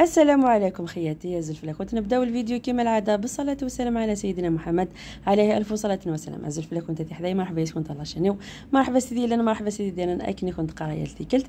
السلام عليكم خياتي يا كنت نبداو الفيديو كما العاده بالصلاه والسلام على سيدنا محمد عليه الف صلاه وسلام زلفلا كنت حدايا مرحبا كنت الله شنو مرحبا سيدي لنا مرحبا سيدي ديالنا اكني كنت قرايه كلت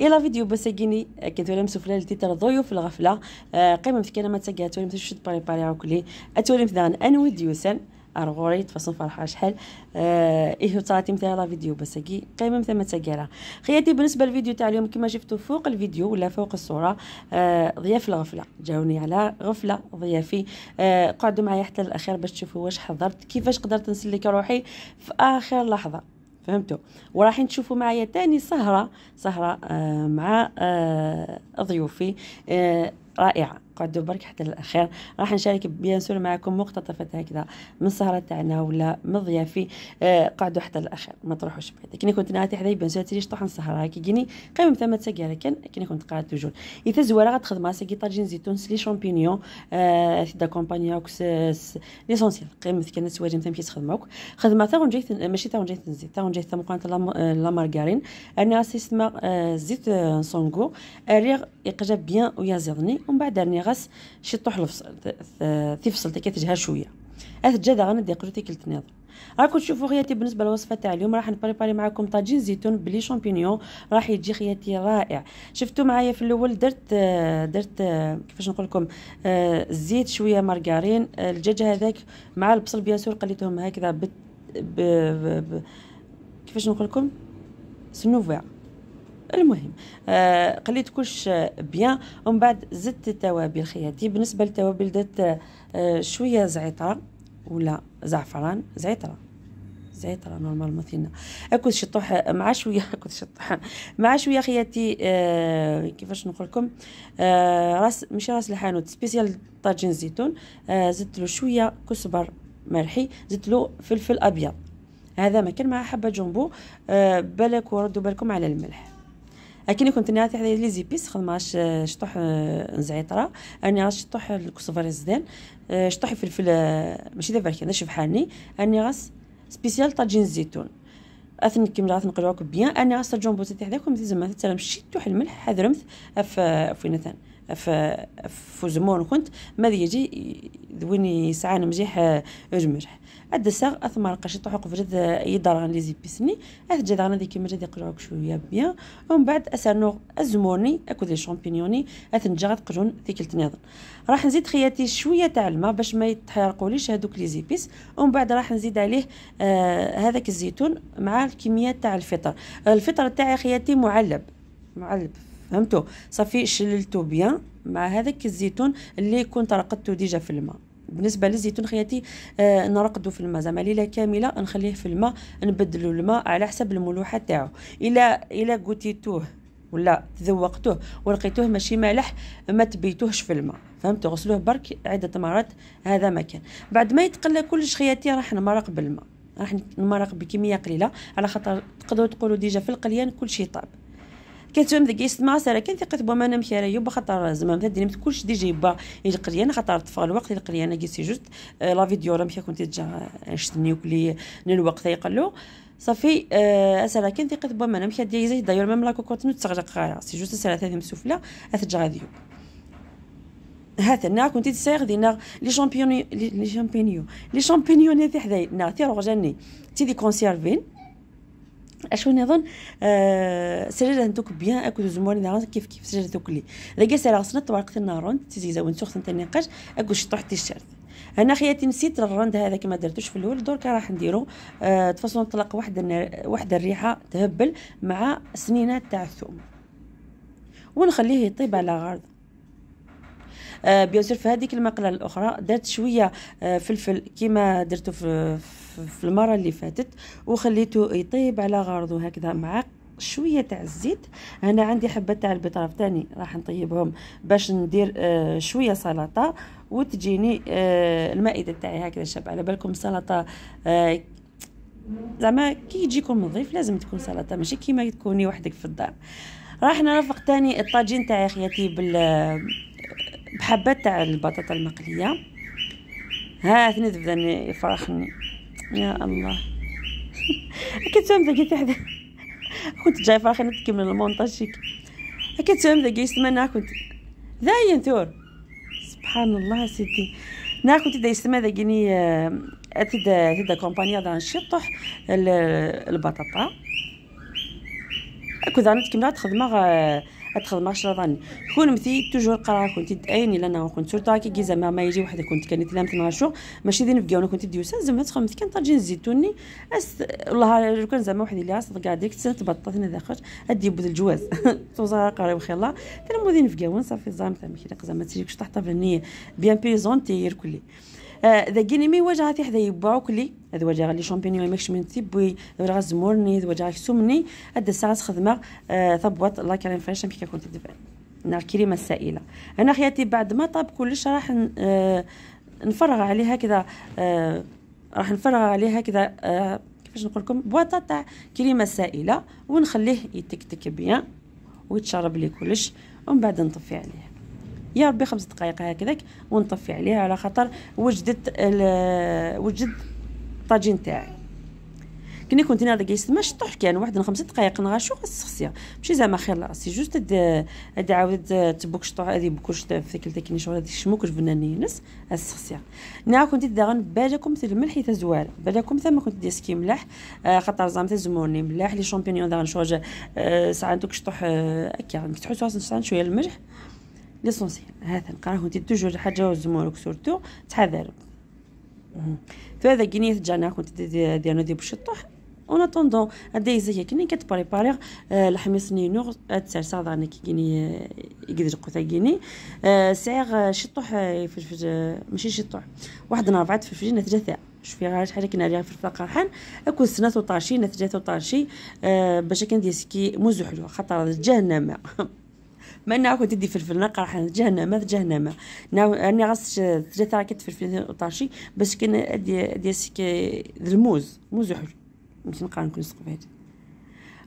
الى فيديو بسكيني كنت لمس مسفله لتي ترى ضيوف الغفله آه، قيمه في كلمه تاعها تولي مش بريباري وكلي اتولي في دان ان وديوسن ارغوري تفاصون فرحه شحال ايه آه، طراتي مثلا لا فيديو بسكي قيمه مثلا تاكيرا خياتي بالنسبه للفيديو تاع اليوم كما شفتوا فوق الفيديو ولا فوق الصوره آه، ضياف الغفله جاوني على غفله ضيافي آه، قعدوا معايا حتى الاخير باش تشوفوا واش حضرت كيفاش قدرت نسلك روحي في اخر لحظه فهمتوا وراحين تشوفوا معايا تاني سهره سهره مع ضيوفي رائعه نقعدوا برك حتى الاخير راح نشارك بيان سور معكم مقتطفات هكذا من السهره تاعنا ولا من ضيافي آه، قعدوا حتى الاخير ما تروحوش بعيد كي كنت ناتي حدا بيان سور تريش طحن السهره كي كيني قيم ثما تسكر كان كي كنت قاعد توجور اذا زواره غتخدم مع كيطار طاجين زيتون سلي شامبينيون آه داكومباني هاك ليسونسيال قيم مثلا سواجم ثم تخدموك خدمه تاع ونجي ماشي تاع ونجي نزيد تاع ونجي تاع قنت لا مارغارين انا سيستما آه، زيت آه، سونغو اريغ يقجب بيان ويزغني ومن بعد راني غاس شي في الفصل تفصل كتجها شويه اثجا دغ انا ديقرو تيكلت نيض راكم تشوفوا خياتي بالنسبه للوصفه تاع اليوم راح نبريباري معكم طاجين زيتون بلي شامبينيون راح يجي خياتي رائع شفتوا معايا في الاول درت درت كيفاش نقول لكم الزيت شويه مارغارين الدجاج هذاك مع البصل بياسور قليتهم هكذا ب... كيفاش نقول لكم سنوفير المهم آه قليت كلش بيان ومن بعد زدت التوابل خياتي بالنسبه للتوابل درت آه شويه زعتر ولا زعفران زعتر زعتر نورمال مثلنا اكل شطوح مع شويه اكل شطوح مع شويه خياتي آه كيفاش نقول لكم آه راس ماشي راس الحانوت سبيسيال طاجين الزيتون آه زدت له شويه كسبر مرحي زدت له فلفل ابيض هذا ما كان مع حبه جنبو آه بالك وردوا بالكم على الملح لكن كنت ناتي حدايا لي زيبيس خدمه آه، شطح آه، زعيطره راني غاش شطح الكسوفر الزدان آه، شطح فلفل ماشي دابا كي شبحاني راني غاس سبيسيال طاجين الزيتون اثن كيما غاث نقلوك بيان اني غاس الجومبو تاعي حداكم زعما تسلم شيتو الملح حذرمت في فينتان في زمور كنت ماذا يجي وين يسعان مجيح آه، جمرح عد الساغ أثمر قشطة حق في جد آه، يدرغن لي زيبيسني جد عن ذيك كيما جد يقراوك شوية بيان ومن بعد أسانوغ أزموني اكو لي شامبينيوني أثنجا قرون ذيك التنيضن راح نزيد خياتي شوية تاع الماء باش ما يتحرقوليش هادوك لي زيبيس ومن بعد راح نزيد عليه آه هذاك الزيتون مع الكمية تاع الفطر الفطر تاعي خياتي معلب معلب فهمتوا صافي شللتو بيان مع هذاك الزيتون اللي كنت رقدته ديجا في الماء بالنسبه للزيتون خياتي آه نرقدو في الماء زعما ليله كامله نخليه في الماء نبدلو الماء على حسب الملوحه تاعو الا الا قوتيتوه ولا تذوقتوه ولقيتوه ماشي مالح ما تبيتوهش في الماء فهمت غسلوه برك عده مرات هذا ما كان بعد ما يتقلى كلش خياتي راح نمرق بالماء راح نمرق بكميه قليله على خاطر تقدروا تقولوا ديجا في القليان كل طاب كنتم ذكي يسمع سارة كان ثقة انا مانا يبا خطر زعما مثلا ديري كلشي دي جيبا القريانة خاطر طفى الوقت القريانة كيسي جوست آه، لا فيديو راه مكا كنت جا عشتني وكلي الوقت يقلو صافي اسالا آه، كان ثقة انا مانا مكا ديزي دايور ميم لاكو كونتينو تسغرق سي جوست اسالا ثاني مسفلة اثجا غاديو هذا نا كنتي تسيغ دينا لي شامبيون لي شامبينيو لي شامبينيون تي حدايا نا تي روجاني تي دي كونسيرفين اشو نظن آه سجل هندوك بيان اكو زموري نارون كيف كيف سجل توكلي لقى سالا غصنا طوارق النارون تيزيزا وين سوخت انت نقاش اكو شطوح تيشيرت انا خياتي نسيت الروند هذاك ما درتوش في الاول درك راح نديرو آه تفصلوا نطلق واحد واحد الريحه تهبل مع سنينات تاع الثوم ونخليه يطيب على غرض آه بيان في هذيك المقله الاخرى درت شويه آه فلفل كيما درتو في في المره اللي فاتت وخليته يطيب على غرضه هكذا مع شويه تاع الزيت هنا عندي حبه تاع البطراف تاني راح نطيبهم باش ندير آه شويه سلطه وتجيني آه المائده تاعي هكذا شاب على بالكم سلطه آه زعما كي يجيكم نظيف لازم تكون سلطه ماشي كيما تكوني وحدك في الدار راح نرافق تاني الطاجين تاعي خياتي بال بحبات تاع البطاطا المقليه ها ثني تبدا يفرحني يا الله كتفهم ذاك حدا كنت جاي فاخر نتكمل المونتاج شيك كتفهم ذاك يسمعنا كنت داين تور سبحان الله سيدي نا كنت دا يسمع ذاك آه، تدا تدا كومبانيا دا نشطح البطاطا كنت نتكمل تخدم ماش رضان كون مثي توجور قرار كنت ايني لنا كنت سورتو هكا كي زعما ما يجي وحده كنت كانت لامت شو ماشي دين فكاو كنت ديوسا زعما تخدم كان طاجين الزيتوني أس... والله كان زعما وحدي اللي صدق هذيك تبطلت انا داخل ادي بود الجواز توزا قريب خير الله تنمودين فكاون صافي زعما تاع مكي زعما تجيكش تحت بني بيان بيزونتي كلي آه، ذا مي وجهه غاتي حدا يباعو كلي هذا واجه لي شامبينيون ماكش من تيبوي هذا واجه زمرني هذا سمني غيسمني هاد الساعه تخدم آه، ثبوط لا كريم فريش كي كنت تدفع نار الكريمه السائله انا خياتي بعد ما طاب كلش راح آه، نفرغ عليها كذا راح نفرغ عليها كذا كيفاش نقول لكم بواطه تاع كريمه سائله ونخليه يتكتك بيان ويتشرب لي كلش ومن بعد نطفي عليه يا ربي خمس دقائق هكذاك ونطفي عليها على خاطر وجدت وجد الطاجين تاعي كني كنت انا راكي ما شطح كان يعني واحد خمس دقائق نغاشو غسخسيا ماشي زعما خير لا سي جوست هاد عاود تبوك شطح هادي في كل تكني شغل هادي شموك بناني نس غسخسيا نا كنت داغن بالاكم مثل الملح حيت زوال بالاكم ثم كنت دي سكي ملاح آه، خاطر زعما تزموني ملاح لي شامبينيون داغن شوج آه، ساعه دوك شطح آه، هكا تحسوا ساعه شويه الملح ليسونسيال هذا نقراه انت توجور حاجه زمورك سورتو تحذر فهذا كيني جانا كنت ديالنا دي بشطح اون اتوندون هادي يزيك كني الحميص ني نينوغ تسال صادر انا كيني يقدر قوتا كيني آه، سعر شطوح آه، آه، ماشي شطوح واحد نهار بعد في ثلاثه نتجثع شوفي غير شحال كنا عليها في الفلاق الحان اكو سنة وطاشي نتجات وطاشي باش كندير سكي مزحلو خطر جهنم ما نعاود تدي فلفل نقرا نقرح جهنم جهنم راني غاس ثلاثه راكت فلفل طاشي باش كان ادي ادي سيك الموز موز وحل نمشي نقرا نكون سقف هذا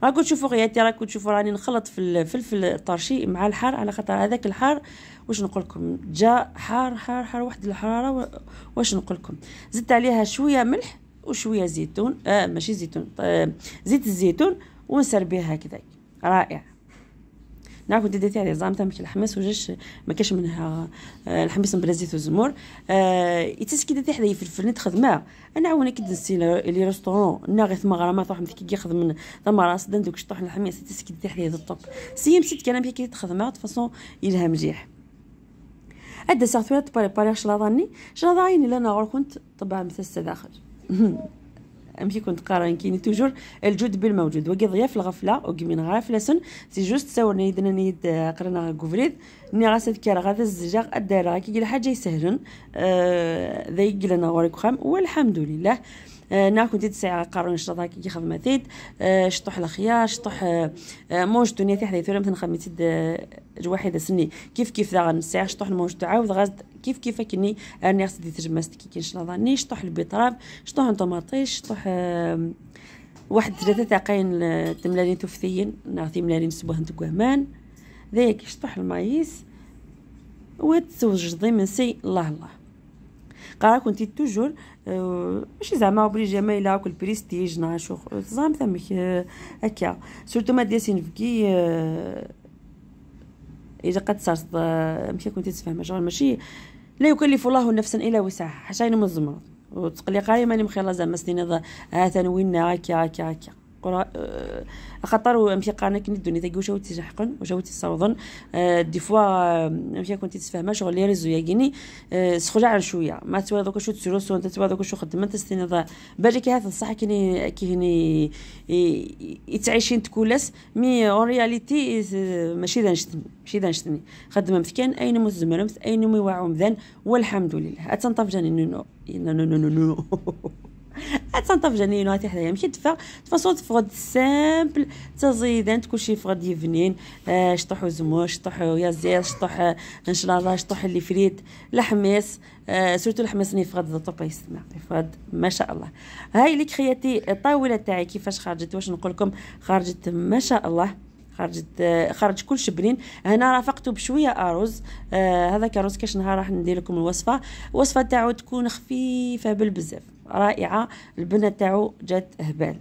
راكم تشوفوا غياتي راك تشوفوا راني نخلط في الفلفل الطاشي مع الحار على خاطر هذاك الحار واش نقول لكم جا حار حار حار واحد الحراره واش نقول لكم زدت عليها شويه ملح وشويه زيتون آه ماشي زيتون آه زيت الزيتون ونسربيها هكذا رائع نعرفوا دي لي زعما تمشي الحماس وجاش ما كاش منها آه، الحماس مبلازيت الزمور آه، يتسكي دي تحدي في الفرن خدمه انا كي دنسي لي ريستورون ناغث مغرمات روح كي يخدم من ثم راس دندوك شطح الحماس يتسكي دي تحدي الطب سي مسيت كلام كي تخدمها تفاصون يلها مليح ادى ساعتويا تباري باري شلاضاني شلاضاني لنا غور كنت طبعا مثل السداخل امشي كنت قارن كيني توجور الجود بالموجود وكي ضياف الغفله وكي من غافلسن سي جوست ساورنا يدنا نيد آه، قرنا غوفريد ني غاس كي غادا الزجاغ الدار كي الحاجه يسهلن آه، ذيك لنا غوريك خام والحمد لله آه، نا كنت تسعى قارون شطط كي خدمة تيد شطح الخيار شطح موج دنيا تحت ثورة مثلا خدمة تيد جواحد سني كيف كيف ذا غنسعى شطح الموج تعاود غاز كيف كيفك اني انا خصني تجمست كي كنشطح ظني شطح البيطراب شطح طماطيش شطح آه، واحد ثلاثة تاقين آه، تملالين تفثيين نعطي ملالين انت تقوامان ذاك شطح المايس وتوجدي من سي الله الله قرا كنتي توجور آه، ماشي زعما اوبليجي ما الا كل بريستيج نعشو زعما ثم هكا سورتو ما ديسين فكي اذا قد صارت مشي كنتي تفهم شغل ماشي لا يكلف الله نفسا الا وسعها حاشاين من الزمرد وتقلي قايمه مخيله زعما سنين هاتا آه، وين هاكي آه، هاكي آه، هاكي آه، خطر مشي قانا كني الدنيا تاكي وشاوتي تحقن وشاوتي تصوضن آه، دي فوا مشي آه، كنت تتفاهما شغل لي ريزو ياكيني سخجع شويه ما توا دوك شو تسيرو انت توا دوك شو خدمه تستنضا بالي كي هذا الصح كيني كيني يتعيشين تكولس مي اون رياليتي ماشي ذا نشتني ماشي ذا نشتني خدمه مثكان اين مزمرمت اين ميواعو مذان والحمد لله اتنطف جاني نو نو نو نو تنطف جنين وهاتي حدايا ماشي دفا تفاصون تفرد سامبل تزيدان كلشي فرد يفنين شطحو شطح زير شطح ان شاء الله شطح اللي فريد لحميس سورتو لحميس ني فرد ذاتو يسمع فرد ما شاء الله هاي اللي كرياتي الطاوله تاعي كيفاش خرجت واش نقول لكم خرجت ما شاء الله خرجت خرج كلش بنين هنا رافقته بشويه ارز آه هذا كاروز كاش نهار راح ندير لكم الوصفه الوصفه تاعو تكون خفيفه بالبزاف رائعه البنه تاعو جات هبال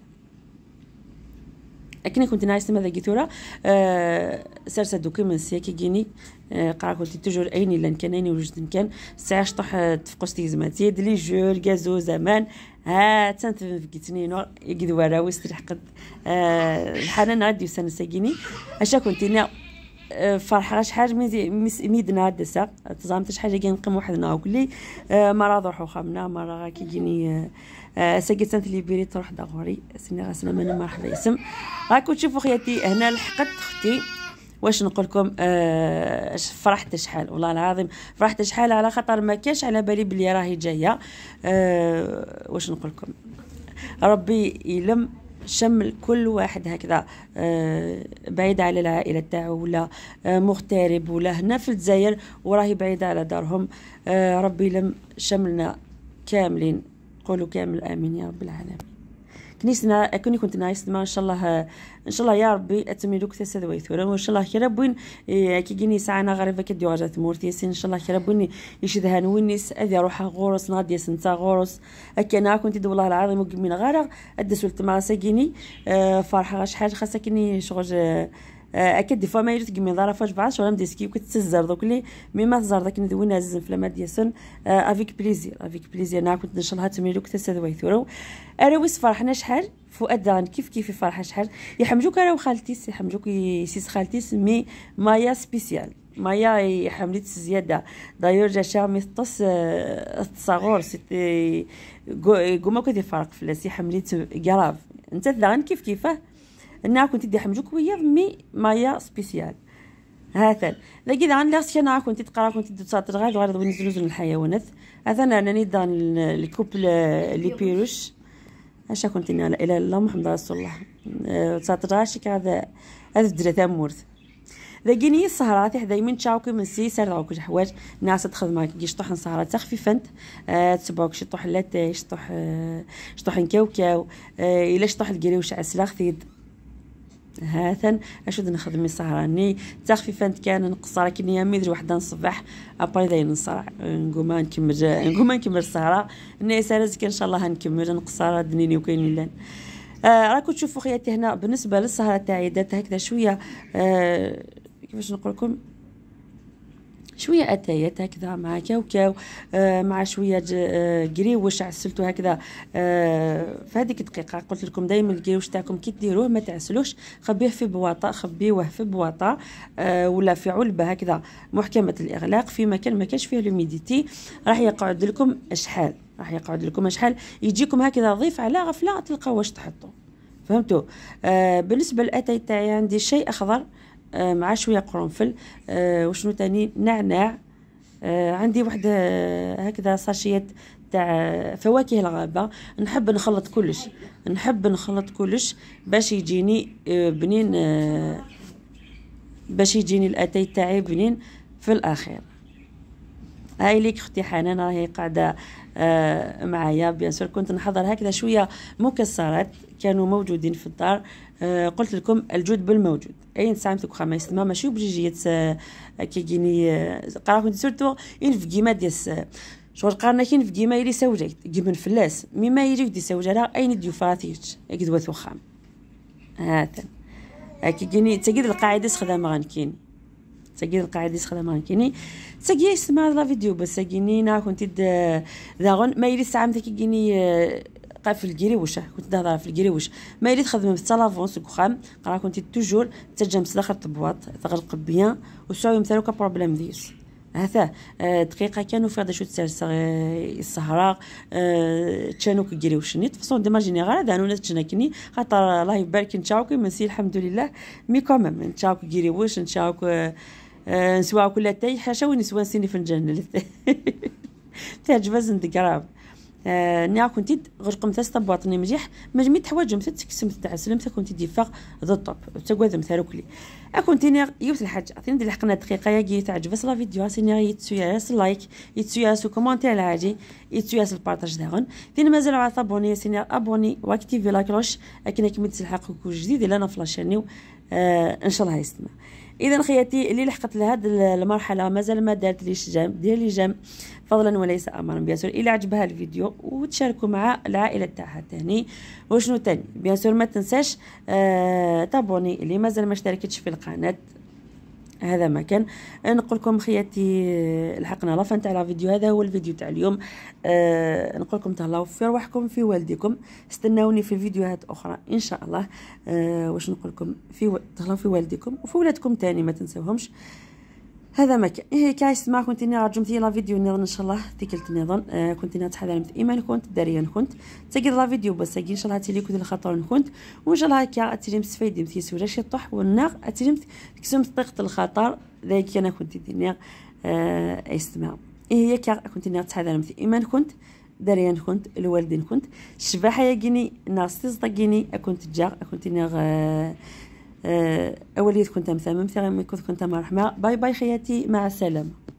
اكني كنت نايس ماذا قيثورا أه سرسة دوكيمنس هيك جيني آه، قرا كنت تجور ايني لان كان ايني وجد كان ساعه شطح تفقستي زمان تيد لي جور غازو زمان ها تنت في قيتني نور يقدوا راوي استلحقت أه الحنان غادي وسنساقيني اش كنت نا آه، فرحة شحال ميدنا دسا تزامت حاجه كي نقيم وحدنا وكلي آه، مرة ضحو خامنا جيني كيجيني آه، ساكت لي بيري تروح دغوري سني غاسنا من مرحبا اسم راكو تشوفوا خياتي هنا لحقت اختي واش نقول لكم آه فرحت شحال والله العظيم فرحت شحال على خاطر ما كاش على بالي بلي راهي جايه آه واش نقول لكم ربي يلم شمل كل واحد هكذا آه، بعيد على العائلة تاعه ولا آه، مغترب ولا هنا في الجزائر وراهي بعيدة على دارهم آه، ربي لم شملنا كاملين قولوا كامل آمين يا رب العالمين كنيسنا كوني كنت نايس ما ان شاء الله ان شاء الله يا ربي اتمي دوك تسد ويثور وان شاء الله خير بوين إيه، كي جيني ساعه انا غريبه كدي وجهت مورتي ان شاء الله كي ربي يشدها نونس ادي روح غورس نادي سنتا غورس هكا انا كنت دي والله العظيم من غارغ ادسولت مع ساكيني إيه، فرحه شحال خاصك شغل آه، اكيد فما ما يجي تقمي ظرف فاش بعض ولا مديسكي وكتسزر دوك لي مي ما تزر داك ندوينا الزن فلا ماديسن افيك بليزير افيك بليزير انا كنت نشرها تميلو كنت سادوي ثورو اراويس فرحنا شحال فؤاد دان كيف كيف فرحه شحال يحمجوك انا وخالتي يحمجوك سيس خالتي مي مايا سبيسيال مايا حملت زياده دايور جا شامي طس آه، التصاغور سيتي آه، قوما كنت فرق في لاسي حملت كراف انت ذا كيف كيفه ناكون تدي حمجو كويه مي مايا سبيسيال هاثن لقد عن لاس كان عاكم تتقرا كنت تتساطر غاد وغاد ونزلوزن الحيوانات هذا انا نيدان الكوبل لي بيروش اش كنت انا الى الله محمد رسول الله آه، تساطر غاشك هذا هذا الدره تامورت ذاقيني السهرات حدا يمين تشاوكي من سي سرعوك الحوايج ناس تخدم كي طحن سهرات تخفيفا أه تسبوك شطوح لاتاي شطح شطوح كاو أه الا شطوح كريوش عسلاخ ثيد هاثن اشد نخدمي سهراني تخفيفا كان نقصر نيامي ميدر وحده نصبح ابري داين نصرع نقوم نكمل نقوم نكمل السهره الناس رزق ان شاء الله هنكمل نقصر دنيني وكاين لان آه راكو تشوفوا خياتي هنا بالنسبه للسهره تاعي درتها هكذا شويه آه كيفاش نقول لكم شويه اتايات هكذا مع كاوكاو آه مع شويه آه، قريوش عسلته هكذا آه في هذيك الدقيقه قلت لكم دائما القريوش تاعكم كي ديروه ما تعسلوش خبيه في بواطه خبيوه في بواطه آه ولا في علبه هكذا محكمه الاغلاق في مكان ما كانش فيه لوميديتي راح يقعد لكم شحال راح يقعد لكم شحال يجيكم هكذا ضيف على غفله تلقاو واش تحطوا فهمتوا آه بالنسبه للاتاي تاعي عندي شيء اخضر آه آه، مع شويه قرنفل آه، وشنو تاني نعناع آه، عندي واحدة هكذا ساشيات تاع فواكه الغابه نحب نخلط كلش نحب نخلط كلش باش يجيني بنين باش يجيني الاتاي تاعي بنين في الاخير هاي ليك اختي حنان راهي قاعده آه، معايا بيان سور كنت نحضر هكذا شويه مكسرات كانوا موجودين في الدار آه، قلت لكم الجود بالموجود نسامتك وخا ما يسمى ماشي بجيجيه آه، كيجيني قراو كنت سورتو ان في كيما ديال شغل قارنا كاين في كيما يري سوجيت كيما فلاس مما يجي دي سوجرا اين ديو فاتيت اكدوا ثخام هاتا كي جيني تقيد القاعده استخدام غنكين تاكي القاعدة تخلا كيني تسقي اسمع لا فيديو بس كيني نا كنت داغون ما يريد ساعة تاكي كيني قافل في الكيري كنت نهضر في الكيري واش ما يريد تخدم في لافونس كوخام قرا كنت توجور تجم سلاخر تبوات تغلق بيان وسوي مثلو كبروبليم ديس هذا آه، دقيقة كانوا في هذا شو تسال آه، السهرة آه، كانوا كيجري وشني يعني تفصون ديما جيني هذا انا جناكني يعني خاطر الله يبارك نتاعك منسي الحمد لله مي كومام نتاعك كيجري واش نتاعك آه، نسوا كل تاي حاشا ونسوا سيني فنجان تعجب زندك راه نيا كنتي غير قمت استبواطني مليح مجمي تحواجم تتكسم تاع سلمت كنتي ديفاغ ذا الطوب تقوذم تاروكلي اكونتي نيا يوت الحاج عطيني ندير حقنا دقيقه ياكي تعجب لا فيديو سيني يتسياس لايك يتسياس كومونتي على هاجي يتسياس البارطاج داغون فين مازال على ابوني سيني ابوني واكتيفي لا كلوش اكن كميت الحلقه جديد لنا فلاشانيو آه ان شاء الله يسمع اذا خياتي اللي لحقت لهاد المرحله مازال ما دارت ليش جام دير لي جام فضلا وليس امرا بيان سور الى عجبها الفيديو وتشاركوا مع العائله تاعها تاني وشنو تاني بيان سور ما تنساش آه تابوني اللي مازال ما اشتركتش في القناه هذا ما كان أه، نقول لكم خياتي أه، لحقنا لافان تاع لا فيديو هذا هو الفيديو تاع اليوم أه نقول لكم تهلاو في رواحكم في والديكم استناوني في فيديوهات اخرى ان شاء الله أه واش نقول لكم في و... تهلاو في والديكم وفي ولادكم تاني ما تنساوهمش هذا ما كان هي إيه، كاين سما كنت ني رجمت لا فيديو نظن ان شاء الله تكلت نظن ظن آه، كنت ني تحضر مث ايمان كنت داريا كنت تقدر لا فيديو بس ان شاء الله تلي كنت الخطر كنت وان شاء الله كا تلمت فيدي مثي سوره شي طح والنار تلمت كسم طيقه الخطر ذاك انا كنت ديني آه اسمع إيه، هي كا كنت ني تحضر مث ايمان كنت داريان كنت الوالدين كنت شباحة يا جيني ناس تزدقيني كنت جا كنت نغ آه، اوليت كنت مثلا مثلا كنت مرحبا باي باي خياتي مع السلامه